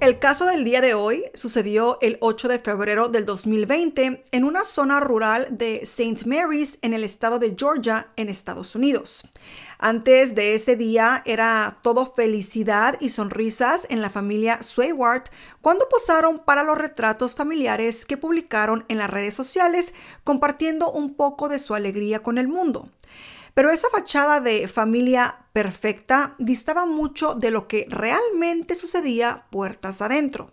El caso del día de hoy sucedió el 8 de febrero del 2020 en una zona rural de St. Mary's en el estado de Georgia, en Estados Unidos. Antes de ese día era todo felicidad y sonrisas en la familia Swayward cuando posaron para los retratos familiares que publicaron en las redes sociales compartiendo un poco de su alegría con el mundo. Pero esa fachada de familia perfecta distaba mucho de lo que realmente sucedía puertas adentro.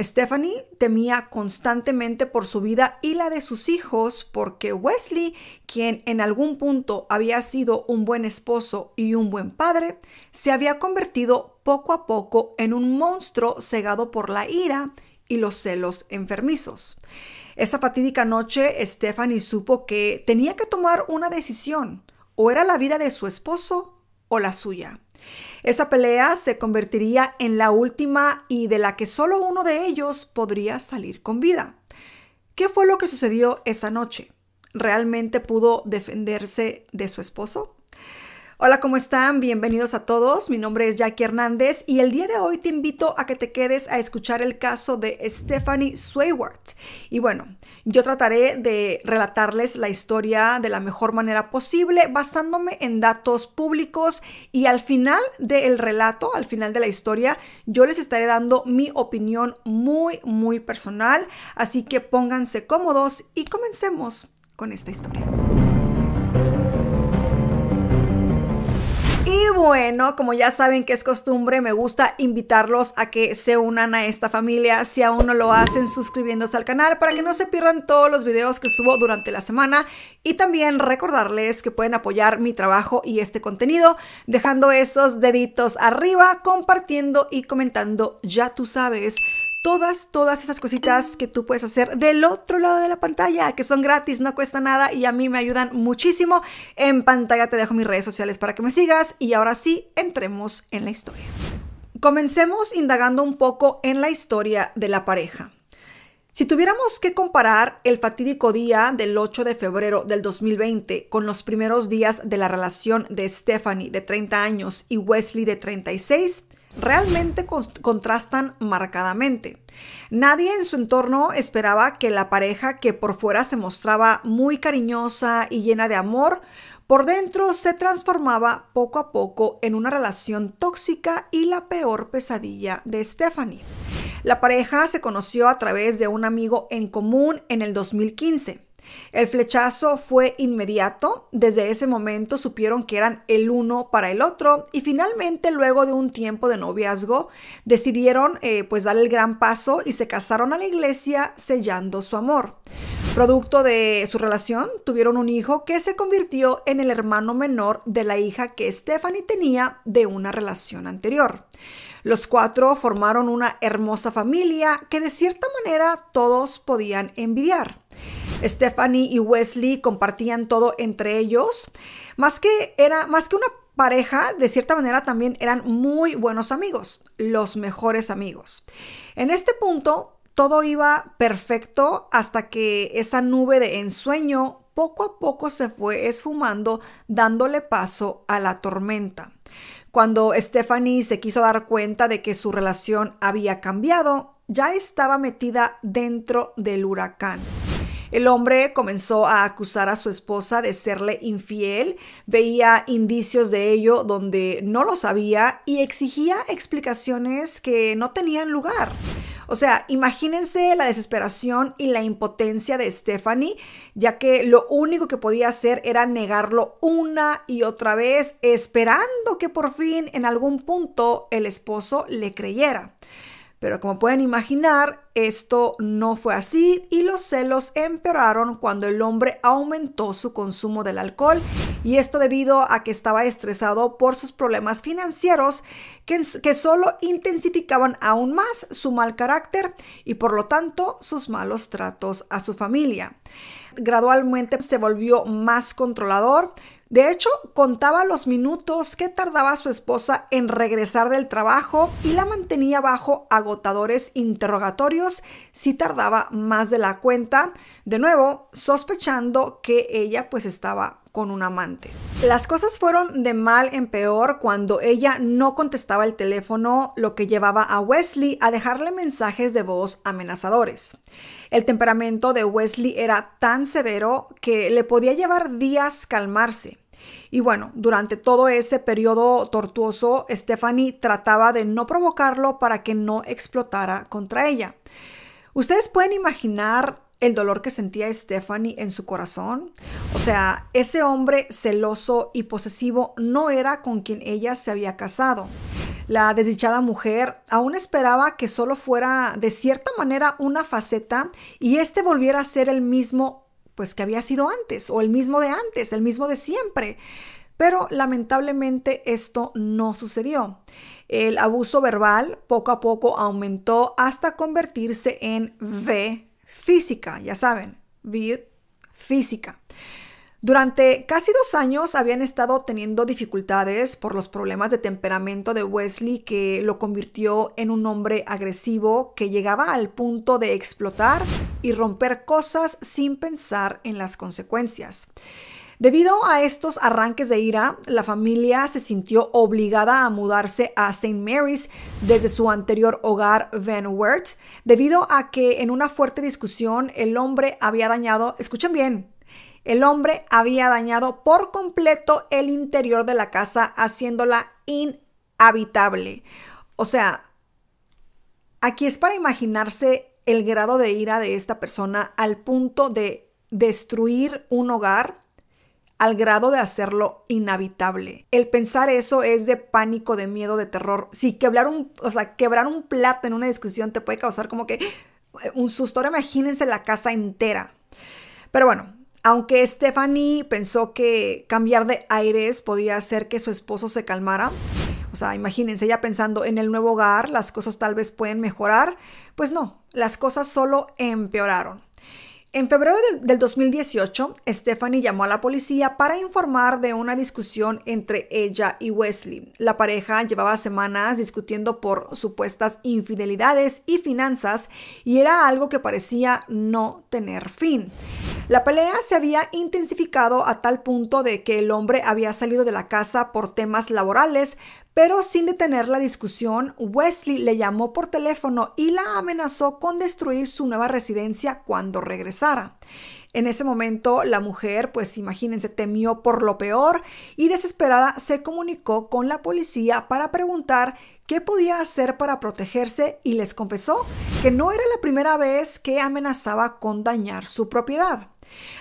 Stephanie temía constantemente por su vida y la de sus hijos porque Wesley, quien en algún punto había sido un buen esposo y un buen padre, se había convertido poco a poco en un monstruo cegado por la ira y los celos enfermizos. Esa fatídica noche, Stephanie supo que tenía que tomar una decisión o era la vida de su esposo o la suya. Esa pelea se convertiría en la última y de la que solo uno de ellos podría salir con vida. ¿Qué fue lo que sucedió esa noche? ¿Realmente pudo defenderse de su esposo? Hola, ¿cómo están? Bienvenidos a todos. Mi nombre es Jackie Hernández y el día de hoy te invito a que te quedes a escuchar el caso de Stephanie Swayward. Y bueno, yo trataré de relatarles la historia de la mejor manera posible basándome en datos públicos y al final del relato, al final de la historia, yo les estaré dando mi opinión muy, muy personal. Así que pónganse cómodos y comencemos con esta historia. bueno, como ya saben que es costumbre, me gusta invitarlos a que se unan a esta familia si aún no lo hacen suscribiéndose al canal para que no se pierdan todos los videos que subo durante la semana y también recordarles que pueden apoyar mi trabajo y este contenido dejando esos deditos arriba, compartiendo y comentando, ya tú sabes todas, todas esas cositas que tú puedes hacer del otro lado de la pantalla, que son gratis, no cuesta nada y a mí me ayudan muchísimo. En pantalla te dejo mis redes sociales para que me sigas y ahora sí, entremos en la historia. Comencemos indagando un poco en la historia de la pareja. Si tuviéramos que comparar el fatídico día del 8 de febrero del 2020 con los primeros días de la relación de Stephanie de 30 años y Wesley de 36, realmente contrastan marcadamente. Nadie en su entorno esperaba que la pareja que por fuera se mostraba muy cariñosa y llena de amor, por dentro se transformaba poco a poco en una relación tóxica y la peor pesadilla de Stephanie. La pareja se conoció a través de un amigo en común en el 2015. El flechazo fue inmediato, desde ese momento supieron que eran el uno para el otro y finalmente luego de un tiempo de noviazgo decidieron eh, pues dar el gran paso y se casaron a la iglesia sellando su amor. Producto de su relación, tuvieron un hijo que se convirtió en el hermano menor de la hija que Stephanie tenía de una relación anterior. Los cuatro formaron una hermosa familia que de cierta manera todos podían envidiar. Stephanie y Wesley compartían todo entre ellos. Más que era, más que una pareja, de cierta manera también eran muy buenos amigos, los mejores amigos. En este punto, todo iba perfecto hasta que esa nube de ensueño poco a poco se fue esfumando, dándole paso a la tormenta. Cuando Stephanie se quiso dar cuenta de que su relación había cambiado, ya estaba metida dentro del huracán. El hombre comenzó a acusar a su esposa de serle infiel, veía indicios de ello donde no lo sabía y exigía explicaciones que no tenían lugar. O sea, imagínense la desesperación y la impotencia de Stephanie, ya que lo único que podía hacer era negarlo una y otra vez, esperando que por fin en algún punto el esposo le creyera. Pero como pueden imaginar, esto no fue así y los celos empeoraron cuando el hombre aumentó su consumo del alcohol y esto debido a que estaba estresado por sus problemas financieros que, solo intensificaban aún más su mal carácter y por lo tanto sus malos tratos a su familia. Gradualmente se volvió más controlador, de hecho, contaba los minutos que tardaba su esposa en regresar del trabajo y la mantenía bajo agotadores interrogatorios si tardaba más de la cuenta, de nuevo sospechando que ella pues estaba con un amante. Las cosas fueron de mal en peor cuando ella no contestaba el teléfono, lo que llevaba a Wesley a dejarle mensajes de voz amenazadores. El temperamento de Wesley era tan severo que le podía llevar días calmarse. Y bueno, durante todo ese periodo tortuoso, Stephanie trataba de no provocarlo para que no explotara contra ella. Ustedes pueden imaginar el dolor que sentía Stephanie en su corazón. O sea, ese hombre celoso y posesivo no era con quien ella se había casado. La desdichada mujer aún esperaba que solo fuera de cierta manera una faceta y este volviera a ser el mismo pues que había sido antes o el mismo de antes, el mismo de siempre. Pero lamentablemente esto no sucedió. El abuso verbal poco a poco aumentó hasta convertirse en V física, ya saben, V física. Durante casi dos años habían estado teniendo dificultades por los problemas de temperamento de Wesley que lo convirtió en un hombre agresivo que llegaba al punto de explotar y romper cosas sin pensar en las consecuencias. Debido a estos arranques de ira, la familia se sintió obligada a mudarse a St. Mary's desde su anterior hogar Van Wert, debido a que en una fuerte discusión el hombre había dañado, escuchen bien, el hombre había dañado por completo el interior de la casa, haciéndola inhabitable. O sea, aquí es para imaginarse el grado de ira de esta persona al punto de destruir un hogar al grado de hacerlo inhabitable. El pensar eso es de pánico, de miedo, de terror. Si quebrar un, o sea, quebrar un plato en una discusión te puede causar como que un susto. imagínense la casa entera. Pero bueno, aunque Stephanie pensó que cambiar de aires podía hacer que su esposo se calmara, o sea, imagínense ya pensando en el nuevo hogar, las cosas tal vez pueden mejorar, pues no, las cosas solo empeoraron. En febrero del, del, 2018, Stephanie llamó a la policía para informar de una discusión entre ella y Wesley. La pareja llevaba semanas discutiendo por supuestas infidelidades y finanzas y era algo que parecía no tener fin. La pelea se había intensificado a tal punto de que el hombre había salido de la casa por temas laborales, pero sin detener la discusión, Wesley le llamó por teléfono y la amenazó con destruir su nueva residencia cuando regresara. En ese momento la mujer, pues imagínense, temió por lo peor y desesperada se comunicó con la policía para preguntar qué podía hacer para protegerse y les confesó que no era la primera vez que amenazaba con dañar su propiedad.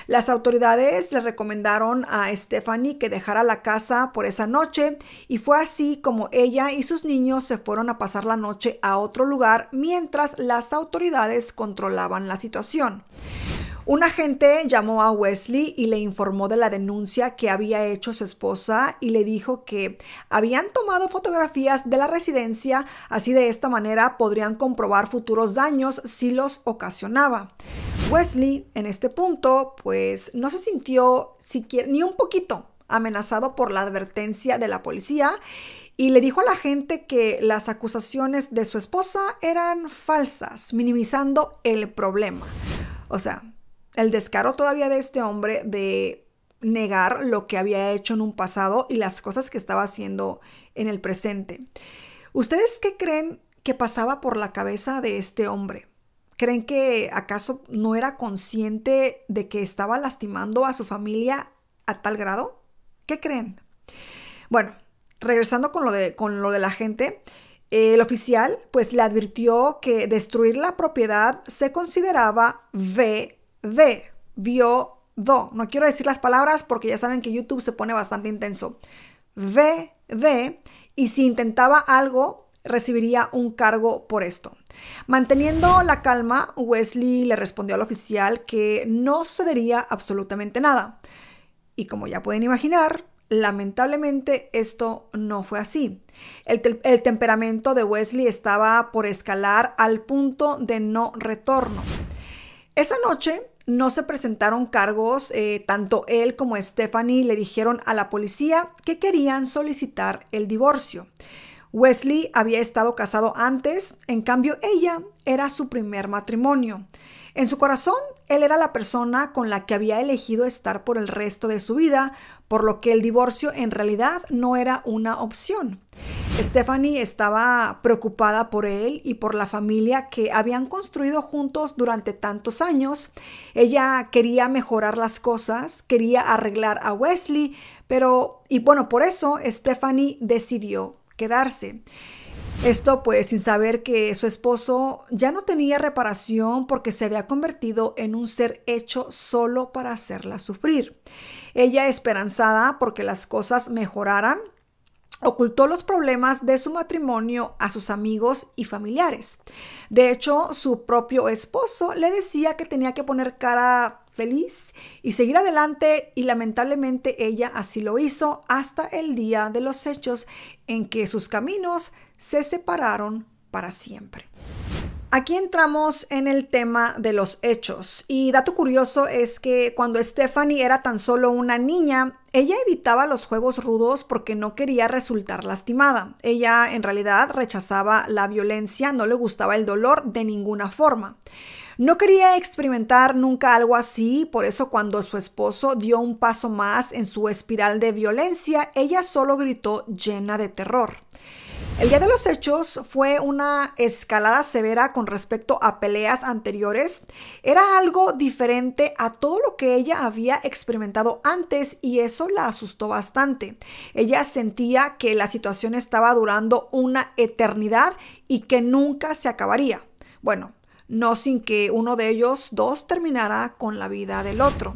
Las autoridades le recomendaron a Stephanie que dejara la casa por esa noche y fue así como ella y sus niños se fueron a pasar la noche a otro lugar mientras las autoridades controlaban la situación. Un agente llamó a Wesley y le informó de la denuncia que había hecho su esposa y le dijo que habían tomado fotografías de la residencia, así de esta manera podrían comprobar futuros daños si los ocasionaba. Wesley, en este punto, pues no se sintió siquiera, ni un poquito amenazado por la advertencia de la policía y le dijo a la gente que las acusaciones de su esposa eran falsas, minimizando el problema. O sea, el descaro todavía de este hombre de negar lo que había hecho en un pasado y las cosas que estaba haciendo en el presente. ¿Ustedes qué creen que pasaba por la cabeza de este hombre? ¿Creen que acaso no era consciente de que estaba lastimando a su familia a tal grado? ¿Qué creen? Bueno, regresando con lo de, con lo de la gente, el oficial pues le advirtió que destruir la propiedad se consideraba VD, vio do. No quiero decir las palabras porque ya saben que YouTube se pone bastante intenso. VD y si intentaba algo recibiría un cargo por esto. Manteniendo la calma, Wesley le respondió al oficial que no sucedería absolutamente nada. Y como ya pueden imaginar, lamentablemente esto no fue así. El, temperamento de Wesley estaba por escalar al punto de no retorno. Esa noche no se presentaron cargos, eh, tanto él como Stephanie le dijeron a la policía que querían solicitar el divorcio. Wesley había estado casado antes, en cambio ella era su primer matrimonio. En su corazón, él era la persona con la que había elegido estar por el resto de su vida, por lo que el divorcio en realidad no era una opción. Stephanie estaba preocupada por él y por la familia que habían construido juntos durante tantos años. Ella quería mejorar las cosas, quería arreglar a Wesley, pero, y bueno, por eso Stephanie decidió quedarse. Esto pues sin saber que su esposo ya no tenía reparación porque se había convertido en un ser hecho solo para hacerla sufrir. Ella esperanzada porque las cosas mejoraran, ocultó los problemas de su matrimonio a sus amigos y familiares. De hecho, su propio esposo le decía que tenía que poner cara feliz y seguir adelante y lamentablemente ella así lo hizo hasta el día de los hechos en que sus caminos se separaron para siempre. Aquí entramos en el tema de los hechos y dato curioso es que cuando Stephanie era tan solo una niña, ella evitaba los juegos rudos porque no quería resultar lastimada. Ella en realidad rechazaba la violencia, no le gustaba el dolor de ninguna forma. No quería experimentar nunca algo así, por eso cuando su esposo dio un paso más en su espiral de violencia, ella solo gritó llena de terror. El día de los hechos fue una escalada severa con respecto a peleas anteriores. Era algo diferente a todo lo que ella había experimentado antes y eso la asustó bastante. Ella sentía que la situación estaba durando una eternidad y que nunca se acabaría. Bueno, no sin que uno de ellos dos terminara con la vida del otro.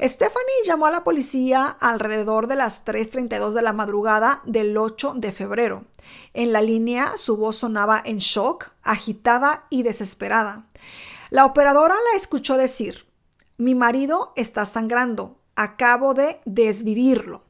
Stephanie llamó a la policía alrededor de las 3.32 de la madrugada del 8 de febrero. En la línea su voz sonaba en shock, agitada y desesperada. La operadora la escuchó decir, mi marido está sangrando, acabo de desvivirlo.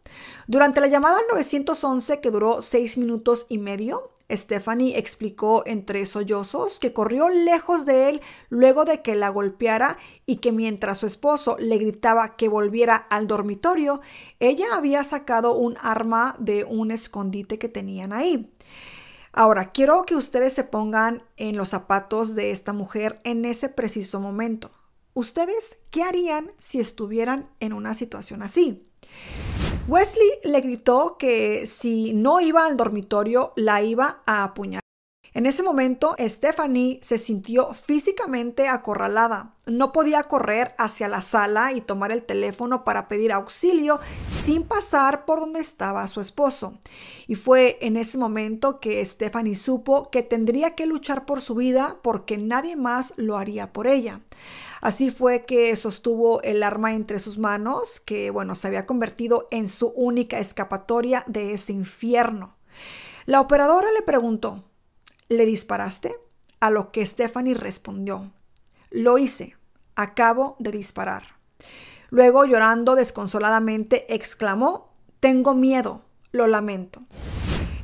Durante la llamada 911, que duró seis minutos y medio, Stephanie explicó entre sollozos que corrió lejos de él luego de que la golpeara y que mientras su esposo le gritaba que volviera al dormitorio, ella había sacado un arma de un escondite que tenían ahí. Ahora, quiero que ustedes se pongan en los zapatos de esta mujer en ese preciso momento. ¿Ustedes qué harían si estuvieran en una situación así? Wesley le gritó que si no iba al dormitorio la iba a apuñalar. En ese momento, Stephanie se sintió físicamente acorralada. No podía correr hacia la sala y tomar el teléfono para pedir auxilio sin pasar por donde estaba su esposo. Y fue en ese momento que Stephanie supo que tendría que luchar por su vida porque nadie más lo haría por ella. Así fue que sostuvo el arma entre sus manos, que bueno, se había convertido en su única escapatoria de ese infierno. La operadora le preguntó, ¿le disparaste? A lo que Stephanie respondió, lo hice, acabo de disparar. Luego, llorando desconsoladamente, exclamó, tengo miedo, lo lamento.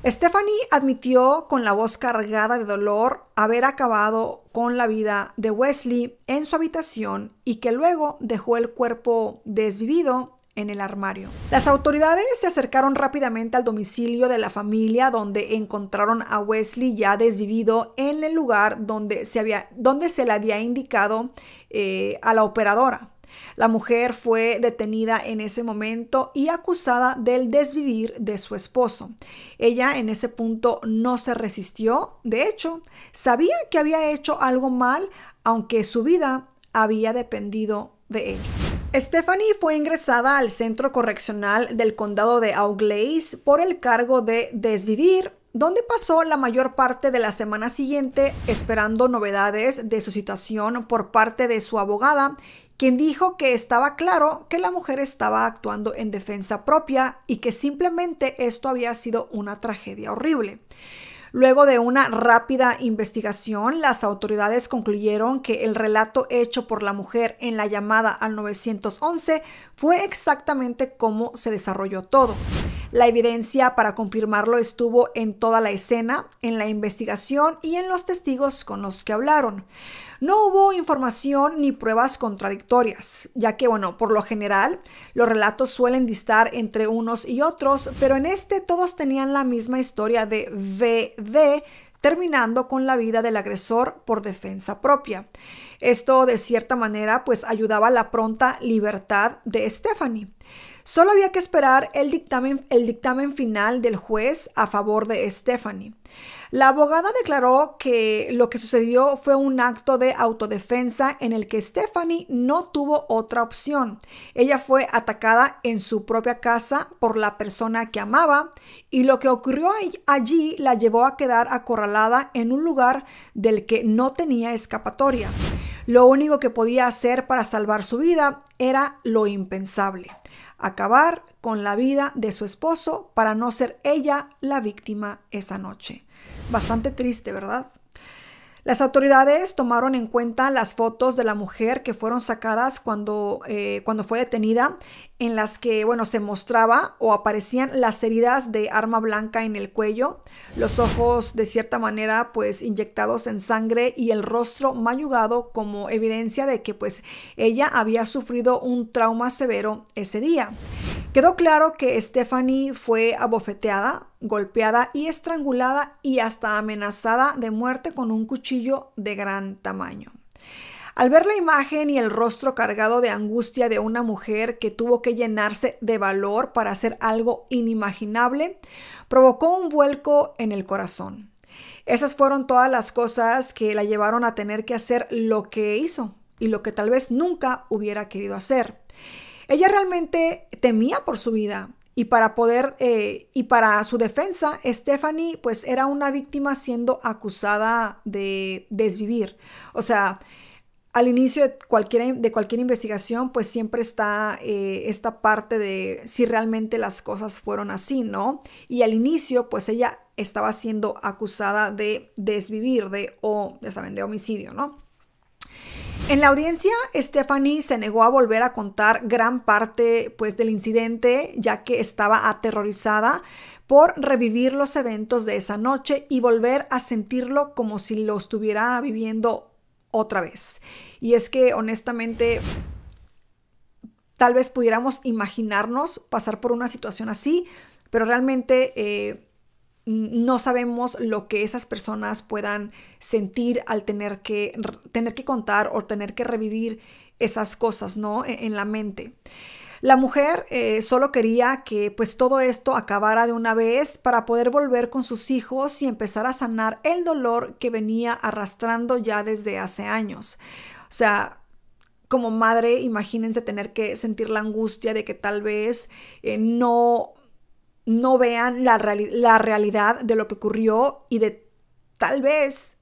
Stephanie admitió con la voz cargada de dolor haber acabado con la vida de Wesley en su habitación y que luego dejó el cuerpo desvivido en el armario. Las autoridades se acercaron rápidamente al domicilio de la familia donde encontraron a Wesley ya desvivido en el lugar donde se, había, donde se le había indicado eh, a la operadora. La mujer fue detenida en ese momento y acusada del desvivir de su esposo. Ella en ese punto no se resistió, de hecho, sabía que había hecho algo mal, aunque su vida había dependido de ello. Stephanie fue ingresada al centro correccional del condado de Auglaize por el cargo de desvivir donde pasó la mayor parte de la semana siguiente esperando novedades de su situación por parte de su abogada quien dijo que estaba claro que la mujer estaba actuando en defensa propia y que simplemente esto había sido una tragedia horrible. Luego de una rápida investigación, las autoridades concluyeron que el relato hecho por la mujer en la llamada al 911 fue exactamente cómo se desarrolló todo. La evidencia para confirmarlo estuvo en toda la escena, en la investigación y en los testigos con los que hablaron. No hubo información ni pruebas contradictorias, ya que, bueno, por lo general los relatos suelen distar entre unos y otros, pero en este todos tenían la misma historia de VD terminando con la vida del agresor por defensa propia. Esto de cierta manera pues ayudaba a la pronta libertad de Stephanie. Solo había que esperar el dictamen, final del juez a favor de Stephanie. La abogada declaró que lo que sucedió fue un acto de autodefensa en el que Stephanie no tuvo otra opción. Ella fue atacada en su propia casa por la persona que amaba y lo que ocurrió allí la llevó a quedar acorralada en un lugar del que no tenía escapatoria. Lo único que podía hacer para salvar su vida era lo impensable acabar con la vida de su esposo para no ser ella la víctima esa noche. Bastante triste, ¿verdad? Las autoridades tomaron en cuenta las fotos de la mujer que fueron sacadas cuando, eh, cuando fue detenida en las que, bueno, se mostraba o aparecían las heridas de arma blanca en el cuello, los ojos de cierta manera pues inyectados en sangre y el rostro mayugado como evidencia de que pues ella había sufrido un trauma severo ese día. Quedó claro que Stephanie fue abofeteada, golpeada y estrangulada y hasta amenazada de muerte con un cuchillo de gran tamaño. Al ver la imagen y el rostro cargado de angustia de una mujer que tuvo que llenarse de valor para hacer algo inimaginable, provocó un vuelco en el corazón. Esas fueron todas las cosas que la llevaron a tener que hacer lo que hizo y lo que tal vez nunca hubiera querido hacer. Ella realmente temía por su vida y para poder eh, y para su defensa, Stephanie pues era una víctima siendo acusada de desvivir. O sea, al inicio de cualquier, de cualquier investigación, pues siempre está eh, esta parte de si realmente las cosas fueron así, ¿no? Y al inicio, pues ella estaba siendo acusada de desvivir, de, o, ya saben, de homicidio, ¿no? En la audiencia, Stephanie se negó a volver a contar gran parte pues, del incidente, ya que estaba aterrorizada por revivir los eventos de esa noche y volver a sentirlo como si lo estuviera viviendo otra vez. Y es que honestamente tal vez pudiéramos imaginarnos pasar por una situación así, pero realmente eh, no sabemos lo que esas personas puedan sentir al tener que, tener que contar o tener que revivir esas cosas, ¿no? E, en la mente. La mujer eh, solo quería que pues todo esto acabara de una vez para poder volver con sus hijos y empezar a sanar el dolor que venía arrastrando ya desde hace años. O sea, como madre, imagínense tener que sentir la angustia de que tal vez eh, no, no vean la, la realidad de lo que ocurrió y de tal vez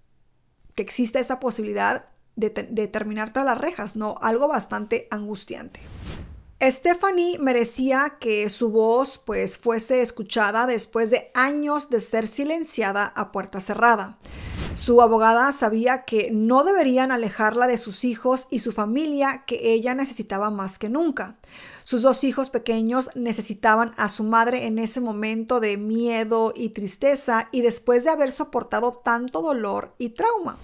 que exista esa posibilidad de, de terminar tras las rejas, ¿no? Algo bastante angustiante. Stephanie merecía que su voz pues fuese escuchada después de años de ser silenciada a puerta cerrada. Su abogada sabía que no deberían alejarla de sus hijos y su familia que ella necesitaba más que nunca. Sus dos hijos pequeños necesitaban a su madre en ese momento de miedo y tristeza y después de haber soportado tanto dolor y trauma.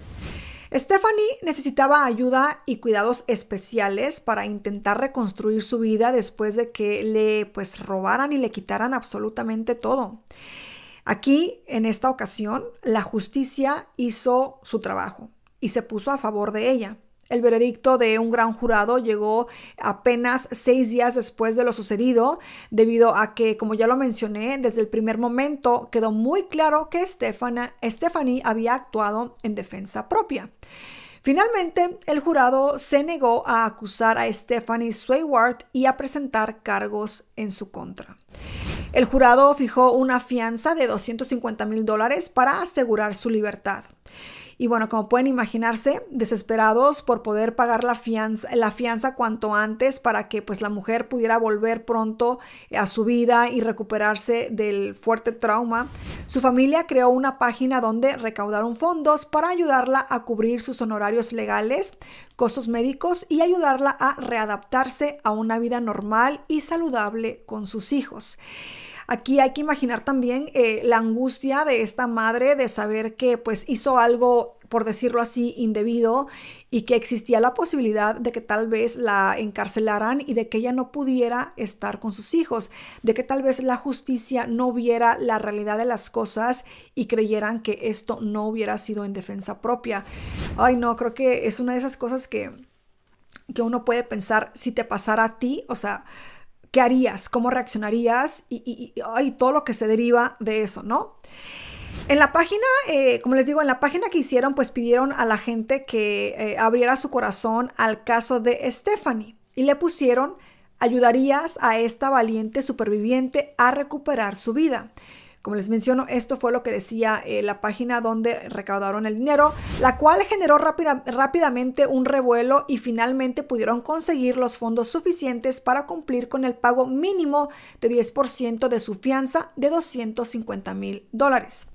Stephanie necesitaba ayuda y cuidados especiales para intentar reconstruir su vida después de que le pues robaran y le quitaran absolutamente todo. Aquí, en esta ocasión, la justicia hizo su trabajo y se puso a favor de ella. El veredicto de un gran jurado llegó apenas seis días después de lo sucedido, debido a que, como ya lo mencioné, desde el primer momento quedó muy claro que Stephanie había actuado en defensa propia. Finalmente, el jurado se negó a acusar a Stephanie Swayward y a presentar cargos en su contra. El jurado fijó una fianza de 250 mil dólares para asegurar su libertad. Y bueno, como pueden imaginarse, desesperados por poder pagar la fianza, la fianza cuanto antes para que pues la mujer pudiera volver pronto eh, a su vida y recuperarse del fuerte trauma, su familia creó una página donde recaudaron fondos para ayudarla a cubrir sus honorarios legales, costos médicos y ayudarla a readaptarse a una vida normal y saludable con sus hijos. Aquí hay que imaginar también eh, la angustia de esta madre de saber que pues hizo algo, por decirlo así, indebido y que existía la posibilidad de que tal vez la encarcelaran y de que ella no pudiera estar con sus hijos, de que tal vez la justicia no viera la realidad de las cosas y creyeran que esto no hubiera sido en defensa propia. Ay, no, creo que es una de esas cosas que que uno puede pensar si te pasara a ti, o sea, qué harías, cómo reaccionarías y, todo lo que se deriva de eso, ¿no? En la página, eh, como les digo, en la página que hicieron, pues pidieron a la gente que eh, abriera su corazón al caso de Stephanie y le pusieron, ayudarías a esta valiente superviviente a recuperar su vida. Como les menciono, esto fue lo que decía eh, la página donde recaudaron el dinero, la cual generó rápidamente un revuelo y finalmente pudieron conseguir los fondos suficientes para cumplir con el pago mínimo de 10% de su fianza de 250 mil dólares.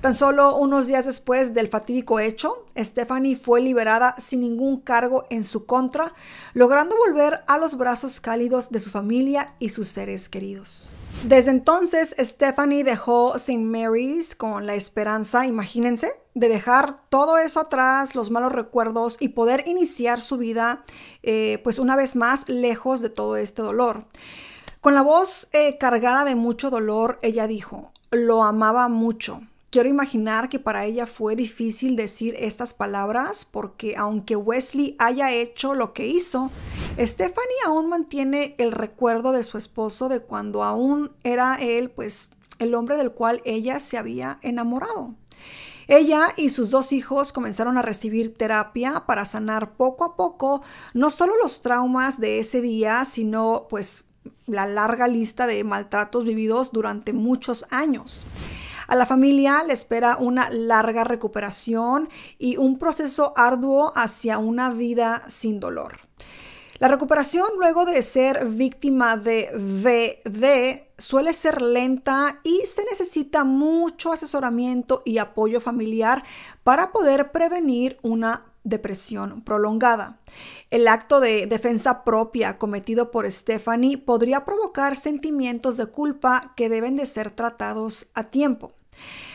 Tan solo unos días después del fatídico hecho, Stephanie fue liberada sin ningún cargo en su contra, logrando volver a los brazos cálidos de su familia y sus seres queridos. Desde entonces, Stephanie dejó St. Mary's con la esperanza, imagínense, de dejar todo eso atrás, los malos recuerdos y poder iniciar su vida, eh, pues una vez más, lejos de todo este dolor. Con la voz eh, cargada de mucho dolor, ella dijo, lo amaba mucho, Quiero imaginar que para ella fue difícil decir estas palabras porque aunque Wesley haya hecho lo que hizo, Stephanie aún mantiene el recuerdo de su esposo de cuando aún era él, pues el hombre del cual ella se había enamorado. Ella y sus dos hijos comenzaron a recibir terapia para sanar poco a poco no solo los traumas de ese día, sino pues la larga lista de maltratos vividos durante muchos años. A la familia le espera una larga recuperación y un proceso arduo hacia una vida sin dolor. La recuperación luego de ser víctima de VD suele ser lenta y se necesita mucho asesoramiento y apoyo familiar para poder prevenir una depresión prolongada. El acto de defensa propia cometido por Stephanie podría provocar sentimientos de culpa que deben de ser tratados a tiempo.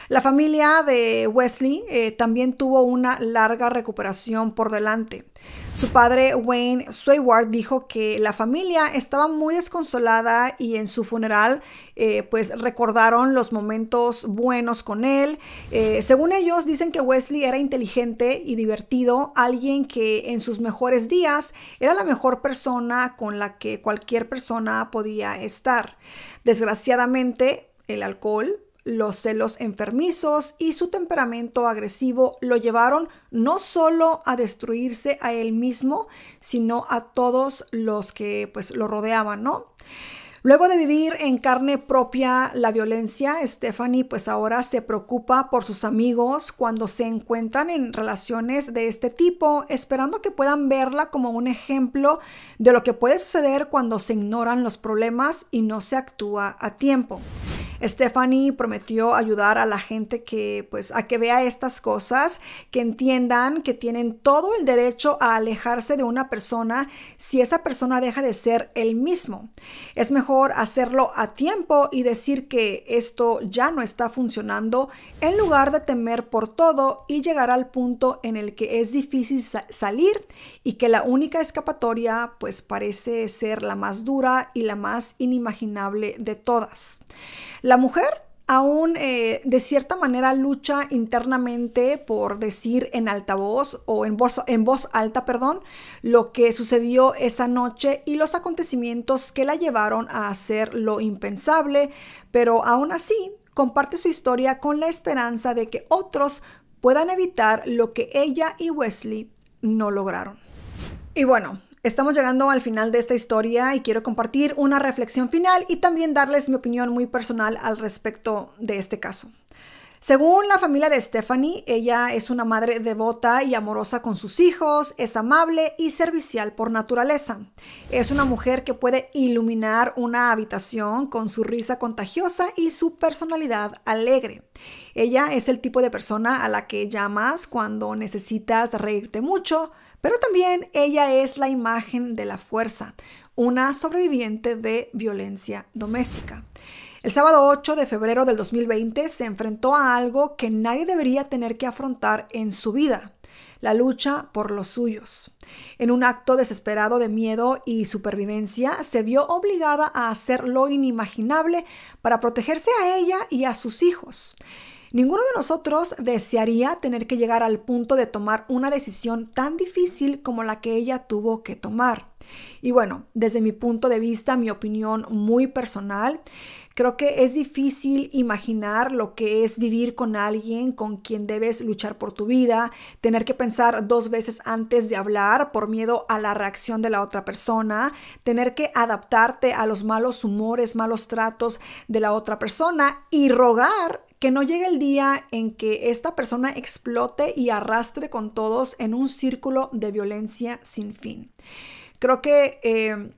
La familia de Wesley eh, también tuvo una larga recuperación por delante. Su padre Wayne Swayward dijo que la familia estaba muy desconsolada y en su funeral eh, pues recordaron los momentos buenos con él. Eh, según ellos dicen que Wesley era inteligente y divertido, alguien que en sus mejores días era la mejor persona con la que cualquier persona podía estar. Desgraciadamente, el alcohol los celos enfermizos y su temperamento agresivo lo llevaron no solo a destruirse a él mismo, sino a todos los que pues lo rodeaban, ¿no? Luego de vivir en carne propia la violencia, Stephanie pues ahora se preocupa por sus amigos cuando se encuentran en relaciones de este tipo, esperando que puedan verla como un ejemplo de lo que puede suceder cuando se ignoran los problemas y no se actúa a tiempo. Stephanie prometió ayudar a la gente que, pues, a que vea estas cosas, que entiendan que tienen todo el derecho a alejarse de una persona si esa persona deja de ser el mismo. Es mejor hacerlo a tiempo y decir que esto ya no está funcionando en lugar de temer por todo y llegar al punto en el que es difícil salir y que la única escapatoria, pues, parece ser la más dura y la más inimaginable de todas. La mujer aún eh, de cierta manera lucha internamente por decir en alta voz o en voz, en voz alta, perdón, lo que sucedió esa noche y los acontecimientos que la llevaron a hacer lo impensable, pero aún así comparte su historia con la esperanza de que otros puedan evitar lo que ella y Wesley no lograron. Y bueno, Estamos llegando al final de esta historia y quiero compartir una reflexión final y también darles mi opinión muy personal al respecto de este caso. Según la familia de Stephanie, ella es una madre devota y amorosa con sus hijos, es amable y servicial por naturaleza. Es una mujer que puede iluminar una habitación con su risa contagiosa y su personalidad alegre. Ella es el tipo de persona a la que llamas cuando necesitas reírte mucho, pero también ella es la imagen de la fuerza, una sobreviviente de violencia doméstica. El sábado 8 de febrero del 2020 se enfrentó a algo que nadie debería tener que afrontar en su vida, la lucha por los suyos. En un acto desesperado de miedo y supervivencia, se vio obligada a hacer lo inimaginable para protegerse a ella y a sus hijos. Ninguno de nosotros desearía tener que llegar al punto de tomar una decisión tan difícil como la que ella tuvo que tomar. Y bueno, desde mi punto de vista, mi opinión muy personal, creo que es difícil imaginar lo que es vivir con alguien con quien debes luchar por tu vida, tener que pensar dos veces antes de hablar por miedo a la reacción de la otra persona, tener que adaptarte a los malos humores, malos tratos de la otra persona y rogar que no llegue el día en que esta persona explote y arrastre con todos en un círculo de violencia sin fin. Creo que em,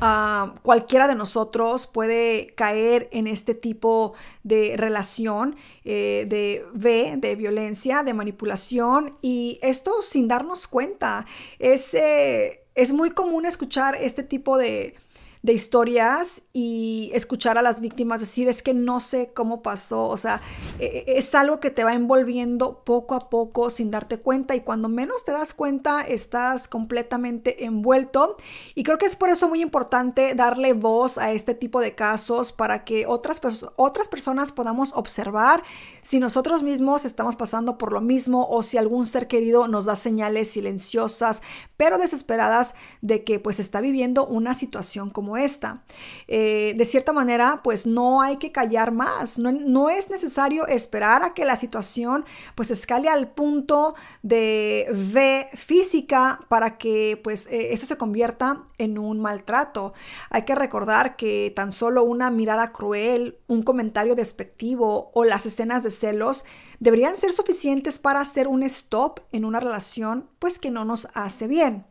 ah, cualquiera de nosotros puede caer en este tipo de relación eh, de de violencia, de manipulación, y esto sin darnos cuenta. es eh, muy común escuchar este tipo de de historias y escuchar a las víctimas decir es que no sé cómo pasó, o sea, e, e, es algo que te va envolviendo poco a poco sin darte cuenta y cuando menos te das cuenta estás completamente envuelto y creo que es por eso muy importante darle voz a este tipo de casos para que otras, otras personas podamos observar si nosotros mismos estamos pasando por lo mismo o si algún ser querido nos da señales silenciosas pero desesperadas de que pues está viviendo una situación como esta. Eh, de cierta manera, pues no hay que callar más, no, es necesario esperar a que la situación pues escale al punto de V física para que pues eh, eso se convierta en un maltrato. Hay que recordar que tan solo una mirada cruel, un comentario despectivo o las escenas de celos deberían ser suficientes para hacer un stop en una relación pues que no nos hace bien.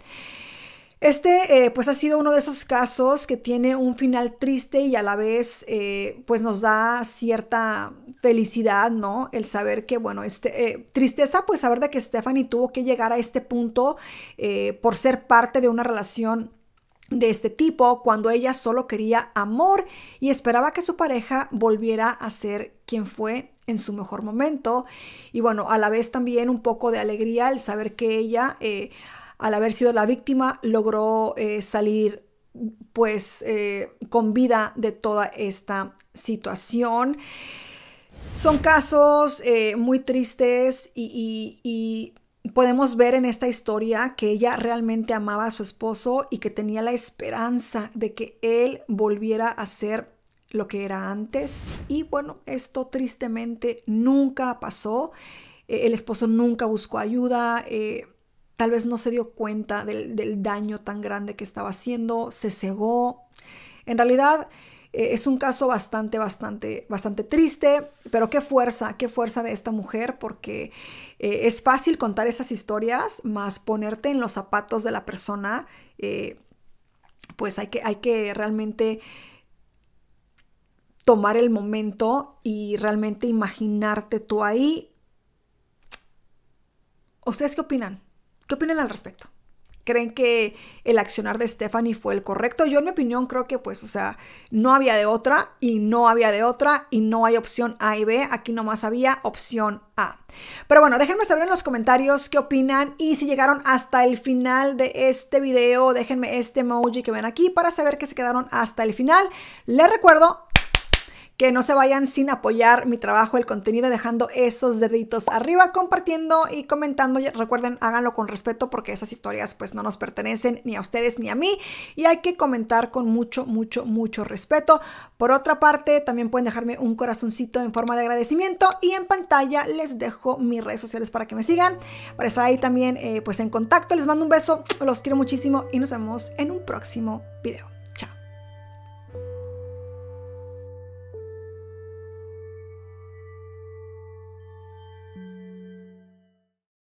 Este, eh, pues, ha sido uno de esos casos que tiene un final triste y a la vez, eh, pues, nos da cierta felicidad, ¿no? El saber que, bueno, este, eh, tristeza, pues, saber de que Stephanie tuvo que llegar a este punto por ser parte de una relación de este tipo cuando ella solo quería amor y esperaba que su pareja volviera a ser quien fue en su mejor momento. Y bueno, a la vez también un poco de alegría el saber que ella al haber sido la víctima, logró eh, salir pues eh, con vida de toda esta situación. Son casos eh, muy tristes y, podemos ver en esta historia que ella realmente amaba a su esposo y que tenía la esperanza de que él volviera a ser lo que era antes. Y bueno, esto tristemente nunca pasó. El esposo nunca buscó ayuda tal vez no se dio cuenta del, daño tan grande que estaba haciendo, se cegó. En realidad eh, es un caso bastante, bastante, bastante triste, pero qué fuerza, qué fuerza de esta mujer, porque eh, es fácil contar esas historias, más ponerte en los zapatos de la persona, eh, pues hay que, hay que realmente tomar el momento y realmente imaginarte tú ahí. ¿Ustedes qué opinan? ¿Qué opinan al respecto? ¿Creen que el accionar de Stephanie fue el correcto? Yo en mi opinión creo que pues, o sea, no había de otra y no había de otra y no hay opción A y B, aquí nomás había opción A. Pero bueno, déjenme saber en los comentarios qué opinan y si llegaron hasta el final de este video, déjenme este emoji que ven aquí para saber que se quedaron hasta el final. Les recuerdo, que no se vayan sin apoyar mi trabajo, el contenido, dejando esos deditos arriba, compartiendo y comentando. Recuerden, háganlo con respeto porque esas historias pues no nos pertenecen ni a ustedes ni a mí y hay que comentar con mucho, mucho, mucho respeto. Por otra parte, también pueden dejarme un corazoncito en forma de agradecimiento y en pantalla les dejo mis redes sociales para que me sigan, para estar ahí también eh, pues en contacto. Les mando un beso, los quiero muchísimo y nos vemos en un próximo video.